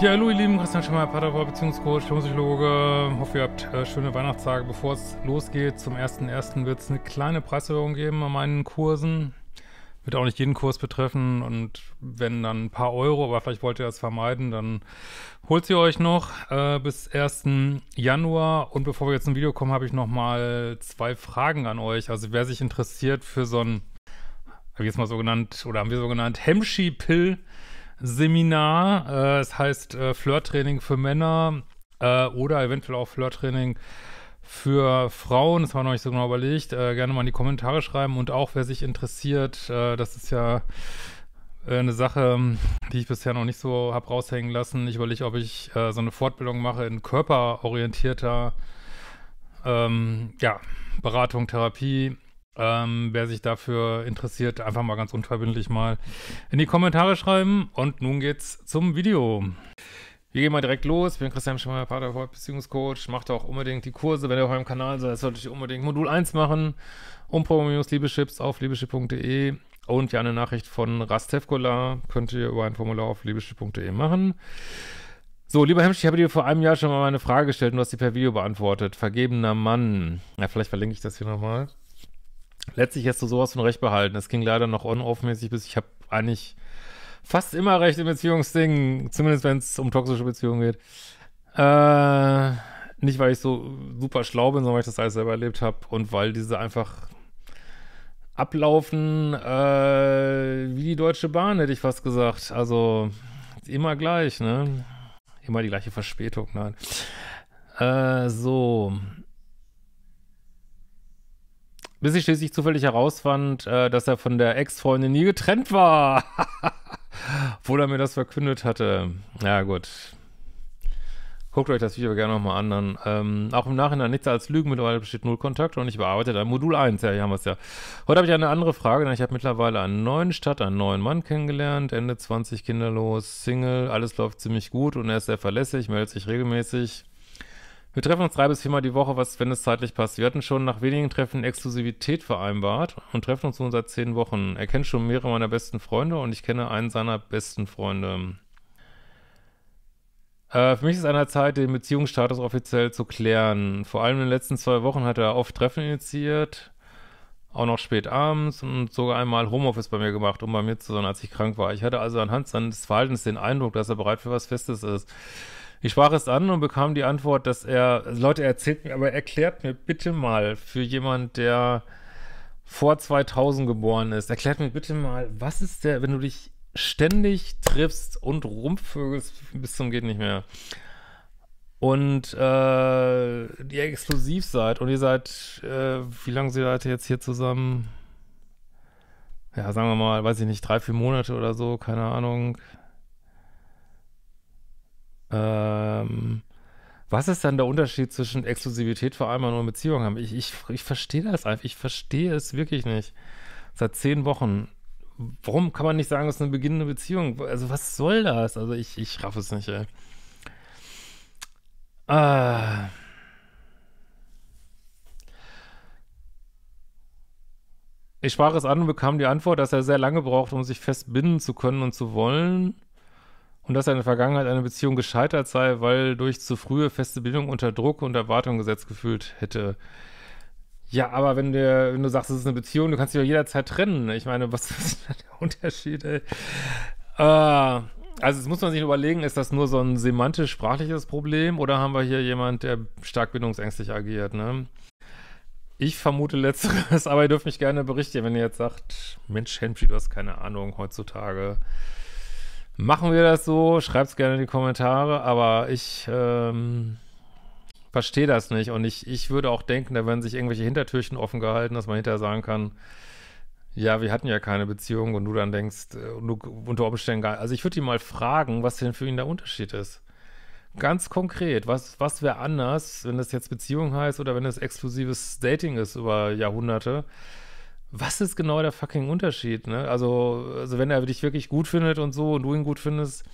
Ja, hallo ihr Lieben, Christian Schemmer, Paderborn, Beziehungscoach, Psychologe. Hoffe, ihr habt äh, schöne Weihnachtstage. Bevor es losgeht, zum 1.1. wird es eine kleine Preiserhöhung geben an meinen Kursen. Wird auch nicht jeden Kurs betreffen und wenn dann ein paar Euro, aber vielleicht wollt ihr das vermeiden, dann holt sie euch noch äh, bis 1. Januar. Und bevor wir jetzt zum Video kommen, habe ich nochmal zwei Fragen an euch. Also wer sich interessiert für so ein, habe ich jetzt mal so genannt, oder haben wir so genannt, Hemschi-Pill, Seminar. Äh, es heißt äh, Flirttraining für Männer äh, oder eventuell auch Flirttraining für Frauen. Das war noch nicht so genau überlegt. Äh, gerne mal in die Kommentare schreiben und auch, wer sich interessiert, äh, das ist ja äh, eine Sache, die ich bisher noch nicht so habe raushängen lassen. Ich überlege, ob ich so eine Fortbildung mache in körperorientierter ähm, ja, Beratung, Therapie ähm, wer sich dafür interessiert, einfach mal ganz unverbindlich mal in die Kommentare schreiben. Und nun geht's zum Video. Wir gehen mal direkt los. Ich bin Christian Schemmer, Paartherapeut, Beziehungscoach. Macht auch unbedingt die Kurse, wenn ihr auf meinem Kanal seid. Solltet ihr unbedingt Modul 1 machen. Umprogrammierungs-Liebeschips auf liebeschip.de. Und ja, eine Nachricht von Rastevkola könnt ihr über ein Formular auf liebeschip.de machen. So, lieber Hemsch, ich habe dir vor einem Jahr schon mal meine Frage gestellt und du hast sie per Video beantwortet. Vergebener Mann. Ja, vielleicht verlinke ich das hier nochmal. Letztlich hast du sowas von recht behalten. Es ging leider noch on-off-mäßig bis ich habe eigentlich fast immer recht im Beziehungsding, zumindest wenn es um toxische Beziehungen geht. Äh, nicht, weil ich so super schlau bin, sondern weil ich das alles selber erlebt habe und weil diese einfach ablaufen äh, wie die Deutsche Bahn, hätte ich fast gesagt. Also immer gleich, ne? Immer die gleiche Verspätung, nein. Äh, so. Bis ich schließlich zufällig herausfand, äh, dass er von der Ex-Freundin nie getrennt war. Obwohl er mir das verkündet hatte. Ja, gut. Guckt euch das Video gerne nochmal an. Dann, ähm, auch im Nachhinein nichts als Lügen. Mittlerweile besteht null Kontakt und ich bearbeite da Modul 1. Ja, hier haben wir es ja. Heute habe ich eine andere Frage, denn ich habe mittlerweile einen neuen Stadt, einen neuen Mann kennengelernt. Ende 20, kinderlos, Single. Alles läuft ziemlich gut und er ist sehr verlässlich, meldet sich regelmäßig. Wir treffen uns drei bis viermal die Woche, was, wenn es zeitlich passt. Wir hatten schon nach wenigen Treffen Exklusivität vereinbart und treffen uns nun seit zehn Wochen. Er kennt schon mehrere meiner besten Freunde und ich kenne einen seiner besten Freunde. Äh, für mich ist es an der Zeit, den Beziehungsstatus offiziell zu klären. Vor allem in den letzten zwei Wochen hat er oft Treffen initiiert, auch noch spät abends und sogar einmal Homeoffice bei mir gemacht, um bei mir zu sein, als ich krank war. Ich hatte also anhand seines Verhaltens den Eindruck, dass er bereit für was Festes ist. Ich sprach es an und bekam die Antwort, dass er, also Leute, erzählt mir, aber erklärt mir bitte mal für jemand, der vor 2000 geboren ist, erklärt mir bitte mal, was ist der, wenn du dich ständig triffst und rumvögelst bis zum geht nicht mehr und äh, ihr exklusiv seid und ihr seid, äh, wie lange seid ihr jetzt hier zusammen? Ja, sagen wir mal, weiß ich nicht, drei, vier Monate oder so, keine Ahnung. Ähm, was ist dann der Unterschied zwischen Exklusivität vor allem und Beziehung haben? Ich, ich, ich verstehe das einfach. Ich verstehe es wirklich nicht. Seit zehn Wochen. Warum kann man nicht sagen, es ist eine beginnende Beziehung? Also, was soll das? Also, ich, ich raff es nicht, ey. Ah. Ich sprach es an und bekam die Antwort, dass er sehr lange braucht, um sich festbinden zu können und zu wollen und dass er in der Vergangenheit eine Beziehung gescheitert sei, weil durch zu frühe feste Bildung unter Druck und Erwartung gesetzt gefühlt hätte. Ja, aber wenn du, wenn du sagst, es ist eine Beziehung, du kannst dich doch jederzeit trennen. Ich meine, was ist denn der Unterschied, ey? Ah, also, das muss man sich überlegen, ist das nur so ein semantisch-sprachliches Problem oder haben wir hier jemand, der stark bindungsängstlich agiert, ne? Ich vermute Letzteres, aber ihr dürft mich gerne berichten, wenn ihr jetzt sagt, Mensch, Henry, du hast keine Ahnung heutzutage. Machen wir das so? Schreibt es gerne in die Kommentare, aber ich ähm, verstehe das nicht und ich, ich würde auch denken, da werden sich irgendwelche Hintertürchen offen gehalten, dass man hinterher sagen kann, ja, wir hatten ja keine Beziehung und du dann denkst, äh, du unter Umständen gar Also ich würde ihn mal fragen, was denn für ihn der Unterschied ist. Ganz konkret, was, was wäre anders, wenn das jetzt Beziehung heißt oder wenn das exklusives Dating ist über Jahrhunderte? was ist genau der fucking Unterschied? Ne? Also, also, wenn er dich wirklich gut findet und so und du ihn gut findest,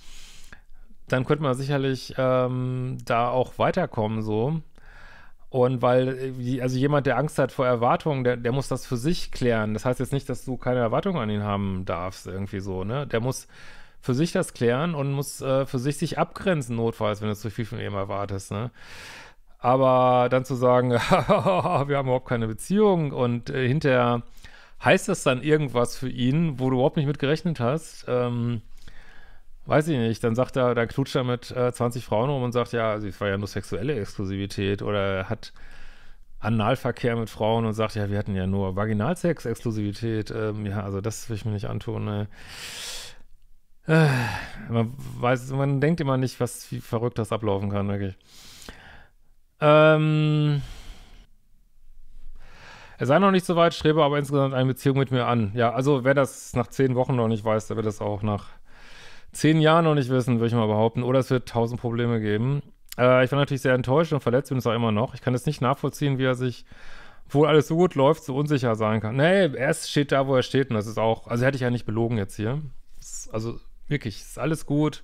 dann könnte man sicherlich ähm, da auch weiterkommen, so. Und weil, äh, also jemand, der Angst hat vor Erwartungen, der, der muss das für sich klären. Das heißt jetzt nicht, dass du keine Erwartungen an ihn haben darfst, irgendwie so, ne? Der muss für sich das klären und muss äh, für sich sich abgrenzen, notfalls, wenn du zu viel von ihm erwartest, ne? Aber dann zu sagen, wir haben überhaupt keine Beziehung und äh, hinterher heißt das dann irgendwas für ihn, wo du überhaupt nicht mit gerechnet hast, ähm, weiß ich nicht. Dann sagt er, dann klutscht er mit äh, 20 Frauen rum und sagt, ja, also es war ja nur sexuelle Exklusivität oder er hat Analverkehr mit Frauen und sagt, ja, wir hatten ja nur Vaginalsex-Exklusivität. Ähm, ja, also das will ich mir nicht antun. Ne? Äh, man weiß, man denkt immer nicht, was, wie verrückt das ablaufen kann, wirklich. Ähm. Er sei noch nicht so weit, strebe aber insgesamt eine Beziehung mit mir an. Ja, also wer das nach zehn Wochen noch nicht weiß, der wird das auch nach zehn Jahren noch nicht wissen, würde ich mal behaupten. Oder es wird tausend Probleme geben. Äh, ich war natürlich sehr enttäuscht und verletzt bin es auch immer noch. Ich kann das nicht nachvollziehen, wie er sich, obwohl alles so gut läuft, so unsicher sein kann. Nee, er steht da, wo er steht und das ist auch, also hätte ich ja nicht belogen jetzt hier. Ist, also wirklich, ist alles gut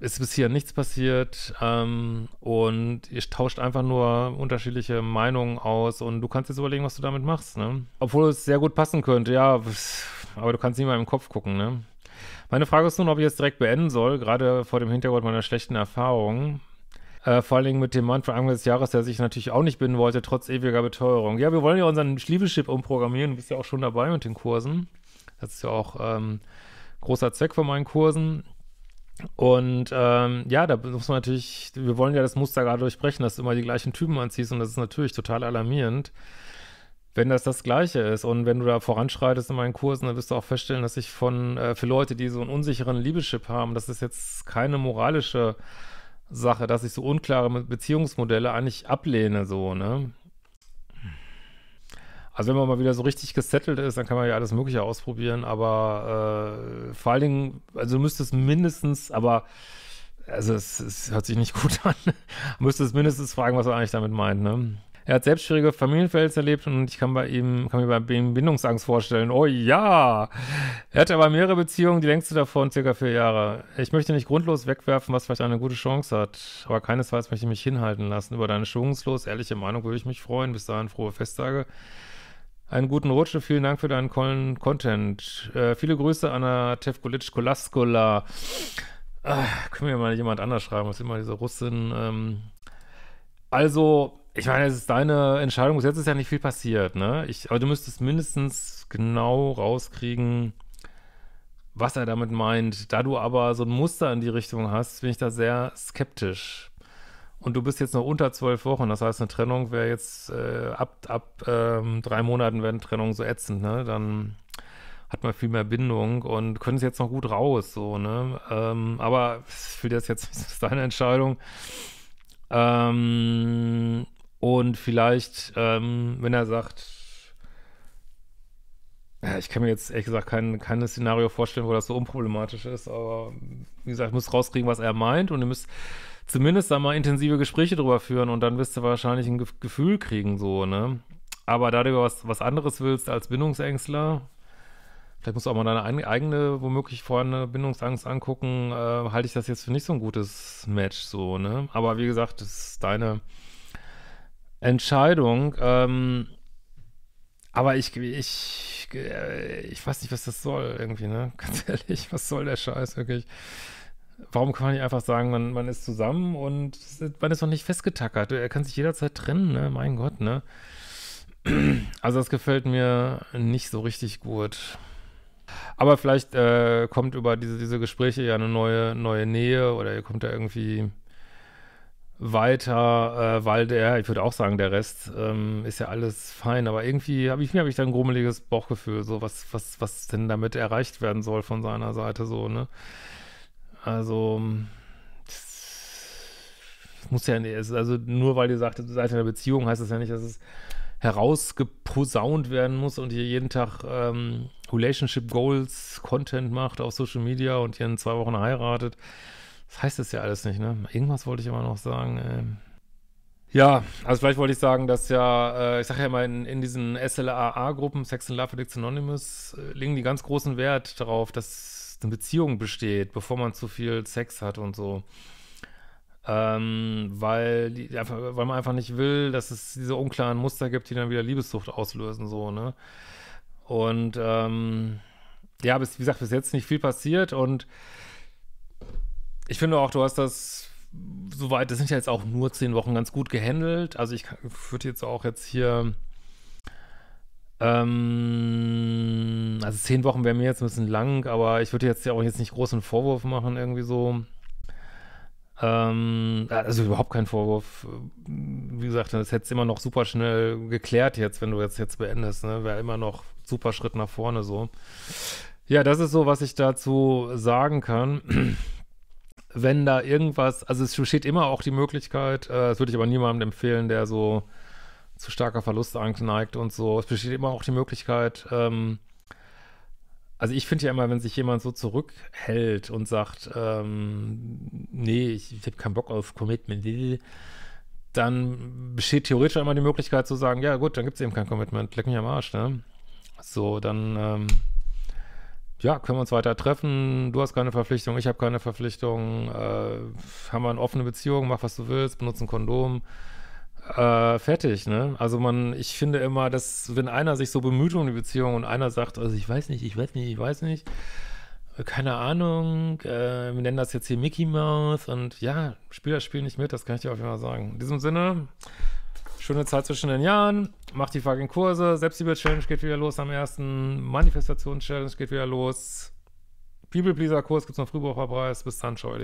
ist bisher nichts passiert ähm, und ihr tauscht einfach nur unterschiedliche Meinungen aus und du kannst jetzt überlegen, was du damit machst, ne? Obwohl es sehr gut passen könnte, ja, aber du kannst nicht mal im Kopf gucken, ne? Meine Frage ist nun, ob ich jetzt direkt beenden soll, gerade vor dem Hintergrund meiner schlechten Erfahrungen. Äh, vor allen Dingen mit dem Mann von Anfang des Jahres, der sich natürlich auch nicht binden wollte, trotz ewiger Beteuerung. Ja, wir wollen ja unseren Liebeschip umprogrammieren. Du bist ja auch schon dabei mit den Kursen. Das ist ja auch ähm, großer Zweck von meinen Kursen. Und ähm, ja, da muss man natürlich, wir wollen ja das Muster gerade durchbrechen, dass du immer die gleichen Typen anziehst und das ist natürlich total alarmierend, wenn das das Gleiche ist. Und wenn du da voranschreitest in meinen Kursen, dann wirst du auch feststellen, dass ich von, äh, für Leute, die so einen unsicheren Liebeschip haben, das ist jetzt keine moralische Sache, dass ich so unklare Beziehungsmodelle eigentlich ablehne, so, ne? Also wenn man mal wieder so richtig gesettelt ist, dann kann man ja alles Mögliche ausprobieren, aber äh, vor allen Dingen, also du müsstest mindestens, aber also es, es hört sich nicht gut an, du müsstest mindestens fragen, was er eigentlich damit meint, ne? Er hat selbst schwierige Familienverhältnisse erlebt und ich kann bei ihm, kann mir bei ihm Bindungsangst vorstellen. Oh ja! Er hatte aber mehrere Beziehungen, die längste davon circa vier Jahre. Ich möchte nicht grundlos wegwerfen, was vielleicht eine gute Chance hat, aber keinesfalls möchte ich mich hinhalten lassen. Über deine schwungslos ehrliche Meinung würde ich mich freuen. Bis dahin frohe Festtage. Einen guten Rutsch und vielen Dank für deinen tollen Content. Äh, viele Grüße, an der Tevkolic Kolaskola. Ah, können wir mal jemand anders schreiben, was immer diese Russin. Ähm. Also, ich meine, es ist deine Entscheidung. Bis jetzt ist ja nicht viel passiert, ne? Ich, aber du müsstest mindestens genau rauskriegen, was er damit meint. Da du aber so ein Muster in die Richtung hast, bin ich da sehr skeptisch und du bist jetzt noch unter zwölf Wochen, das heißt, eine Trennung wäre jetzt äh, ab, ab ähm, drei Monaten werden Trennungen so ätzend, ne? Dann hat man viel mehr Bindung und können sie jetzt noch gut raus, so, ne? Ähm, aber für das jetzt das ist deine Entscheidung. Ähm, und vielleicht, ähm, wenn er sagt, ja, ich kann mir jetzt ehrlich gesagt kein, kein Szenario vorstellen, wo das so unproblematisch ist, aber wie gesagt, ich muss rauskriegen, was er meint und ihr müsst zumindest da mal intensive Gespräche drüber führen und dann wirst du wahrscheinlich ein Gefühl kriegen, so, ne? Aber da du was, was anderes willst als Bindungsängstler, vielleicht musst du auch mal deine eigene, womöglich vorhandene Bindungsangst angucken, äh, halte ich das jetzt für nicht so ein gutes Match, so, ne? Aber wie gesagt, das ist deine Entscheidung. Ähm, aber ich, ich, äh, ich weiß nicht, was das soll, irgendwie, ne? Ganz ehrlich, was soll der Scheiß, wirklich? Okay? warum kann man nicht einfach sagen, man, man ist zusammen und man ist noch nicht festgetackert? Er kann sich jederzeit trennen, ne? Mein Gott, ne? Also das gefällt mir nicht so richtig gut. Aber vielleicht äh, kommt über diese, diese Gespräche ja eine neue, neue Nähe oder ihr kommt da irgendwie weiter, äh, weil der, ich würde auch sagen, der Rest ähm, ist ja alles fein, aber irgendwie habe ich mir hab ich da ein grummeliges Bauchgefühl, so was, was, was denn damit erreicht werden soll von seiner Seite, so, ne? Also, ähm, das muss ja, also nur weil ihr sagt, ihr seid in einer Beziehung, heißt das ja nicht, dass es herausgeposaunt werden muss und ihr jeden Tag ähm, Relationship Goals Content macht auf Social Media und ihr in zwei Wochen heiratet. Das heißt das ja alles nicht, ne? Irgendwas wollte ich immer noch sagen. Ähm ja, also vielleicht wollte ich sagen, dass ja, äh, ich sage ja immer, in, in diesen SLAA-Gruppen, Sex and Love Addicts Anonymous, äh, legen die ganz großen Wert darauf, dass eine Beziehung besteht, bevor man zu viel Sex hat und so. Ähm, weil, die, einfach, weil man einfach nicht will, dass es diese unklaren Muster gibt, die dann wieder Liebessucht auslösen, so, ne? Und ähm, ja, bis, wie gesagt, bis jetzt nicht viel passiert und ich finde auch, du hast das soweit, das sind ja jetzt auch nur zehn Wochen ganz gut gehandelt. Also ich, würde jetzt auch jetzt hier ähm, also zehn Wochen wäre mir jetzt ein bisschen lang, aber ich würde jetzt ja auch jetzt nicht großen Vorwurf machen, irgendwie so. Ähm, also überhaupt kein Vorwurf. Wie gesagt, das hätte es immer noch super schnell geklärt jetzt, wenn du jetzt jetzt beendest. Ne? Wäre immer noch super Schritt nach vorne so. Ja, das ist so, was ich dazu sagen kann. Wenn da irgendwas, also es besteht immer auch die Möglichkeit, äh, das würde ich aber niemandem empfehlen, der so zu starker Verlust ankneigt und so. Es besteht immer auch die Möglichkeit, ähm, also ich finde ja immer, wenn sich jemand so zurückhält und sagt, ähm, nee, ich, ich habe keinen Bock auf Commitment, dann besteht theoretisch immer die Möglichkeit zu sagen, ja gut, dann gibt es eben kein Commitment, leck mich am Arsch, ne? So, dann, ähm, ja, können wir uns weiter treffen, du hast keine Verpflichtung, ich habe keine Verpflichtung, äh, haben wir eine offene Beziehung, mach was du willst, benutze ein Kondom, äh, fertig, ne? Also man, ich finde immer, dass wenn einer sich so bemüht um die Beziehung und einer sagt, also ich weiß nicht, ich weiß nicht, ich weiß nicht, äh, keine Ahnung, äh, wir nennen das jetzt hier Mickey Mouse und ja, spiel das Spiel nicht mit, das kann ich dir auf jeden Fall sagen. In diesem Sinne, schöne Zeit zwischen den Jahren, macht die fucking Kurse, Selbstliebe-Challenge geht wieder los am ersten, Manifestation-Challenge geht wieder los, People-Pleaser-Kurs gibt es noch Frühbucherpreis, bis dann, ciao,